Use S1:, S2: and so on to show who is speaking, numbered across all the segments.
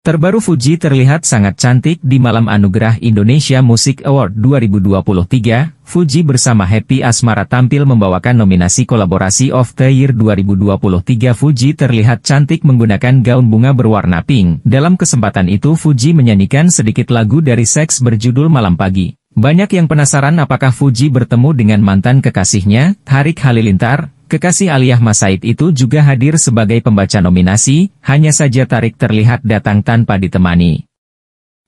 S1: Terbaru Fuji terlihat sangat cantik di Malam Anugerah Indonesia Music Award 2023, Fuji bersama Happy Asmara tampil membawakan nominasi kolaborasi of the year 2023 Fuji terlihat cantik menggunakan gaun bunga berwarna pink. Dalam kesempatan itu Fuji menyanyikan sedikit lagu dari seks berjudul Malam Pagi. Banyak yang penasaran apakah Fuji bertemu dengan mantan kekasihnya, Harik Halilintar, Kekasih Aliyah Masaid itu juga hadir sebagai pembaca nominasi, hanya saja Tarik terlihat datang tanpa ditemani.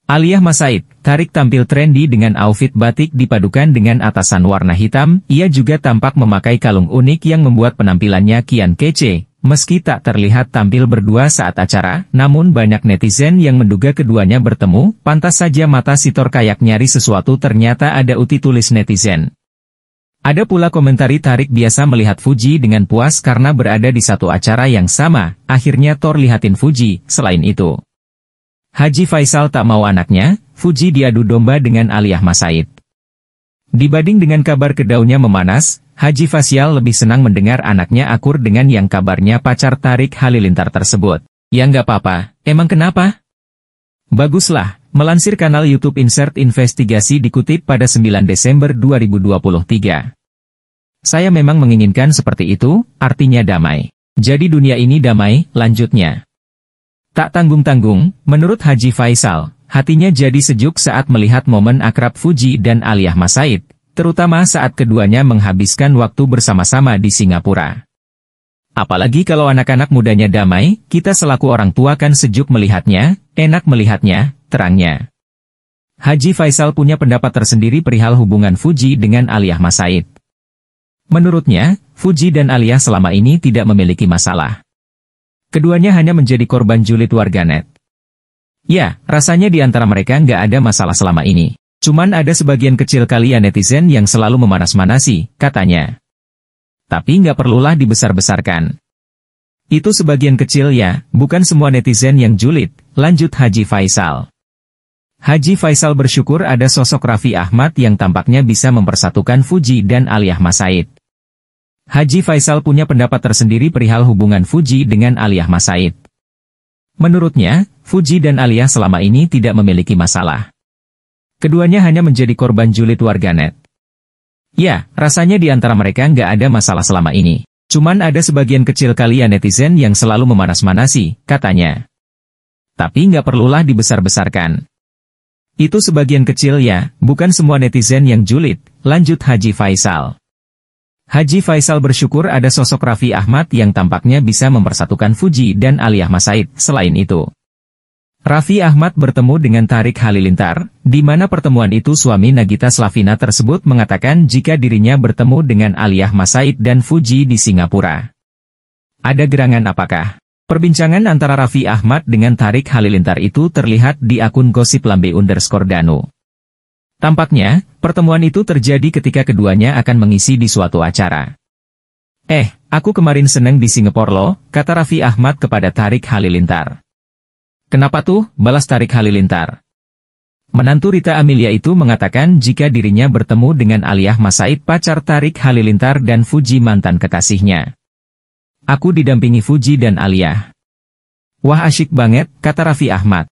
S1: Aliyah Masaid, Tarik tampil trendy dengan outfit batik dipadukan dengan atasan warna hitam, ia juga tampak memakai kalung unik yang membuat penampilannya kian kece. Meski tak terlihat tampil berdua saat acara, namun banyak netizen yang menduga keduanya bertemu, pantas saja mata Sitor kayak nyari sesuatu ternyata ada uti tulis netizen. Ada pula komentari tarik biasa melihat Fuji dengan puas karena berada di satu acara yang sama, akhirnya Thor lihatin Fuji, selain itu. Haji Faisal tak mau anaknya, Fuji diadu domba dengan Aliyah Masaid. Dibanding dengan kabar kedaunya memanas, Haji Faisal lebih senang mendengar anaknya akur dengan yang kabarnya pacar tarik Halilintar tersebut. Ya nggak apa-apa, emang kenapa? Baguslah, Melansir kanal YouTube Insert Investigasi dikutip pada 9 Desember 2023. Saya memang menginginkan seperti itu, artinya damai. Jadi dunia ini damai, lanjutnya. Tak tanggung-tanggung, menurut Haji Faisal, hatinya jadi sejuk saat melihat momen akrab Fuji dan Aliyah Masaid, terutama saat keduanya menghabiskan waktu bersama-sama di Singapura. Apalagi kalau anak-anak mudanya damai, kita selaku orang tua kan sejuk melihatnya, enak melihatnya, terangnya. Haji Faisal punya pendapat tersendiri perihal hubungan Fuji dengan Aliyah Masaid. Menurutnya, Fuji dan Aliyah selama ini tidak memiliki masalah. Keduanya hanya menjadi korban julid warganet. Ya, rasanya di antara mereka nggak ada masalah selama ini. Cuman ada sebagian kecil kalian netizen yang selalu memanas-manasi, katanya. Tapi nggak perlulah dibesar-besarkan. Itu sebagian kecil ya, bukan semua netizen yang julid, lanjut Haji Faisal. Haji Faisal bersyukur ada sosok Raffi Ahmad yang tampaknya bisa mempersatukan Fuji dan Aliyah Masaid. Haji Faisal punya pendapat tersendiri perihal hubungan Fuji dengan Aliyah Masaid. Menurutnya, Fuji dan Aliyah selama ini tidak memiliki masalah. Keduanya hanya menjadi korban julid warganet. Ya, rasanya di antara mereka nggak ada masalah selama ini. Cuman ada sebagian kecil kalian netizen yang selalu memanas-manasi, katanya. Tapi nggak perlulah dibesar-besarkan. Itu sebagian kecil ya, bukan semua netizen yang julid, lanjut Haji Faisal. Haji Faisal bersyukur ada sosok Raffi Ahmad yang tampaknya bisa mempersatukan Fuji dan Ali Ahmad Said, selain itu. Raffi Ahmad bertemu dengan Tarik Halilintar, di mana pertemuan itu suami Nagita Slavina tersebut mengatakan jika dirinya bertemu dengan Aliyah Masaid dan Fuji di Singapura. Ada gerangan apakah? Perbincangan antara Raffi Ahmad dengan Tarik Halilintar itu terlihat di akun gosip Lambe underscore danu. Tampaknya, pertemuan itu terjadi ketika keduanya akan mengisi di suatu acara. Eh, aku kemarin seneng di Singapura loh, kata Raffi Ahmad kepada Tarik Halilintar. Kenapa tuh, balas Tarik Halilintar. Menantu Rita Amelia itu mengatakan jika dirinya bertemu dengan Aliyah Masaid pacar Tarik Halilintar dan Fuji mantan kekasihnya. Aku didampingi Fuji dan Alia. Wah asyik banget, kata Raffi Ahmad.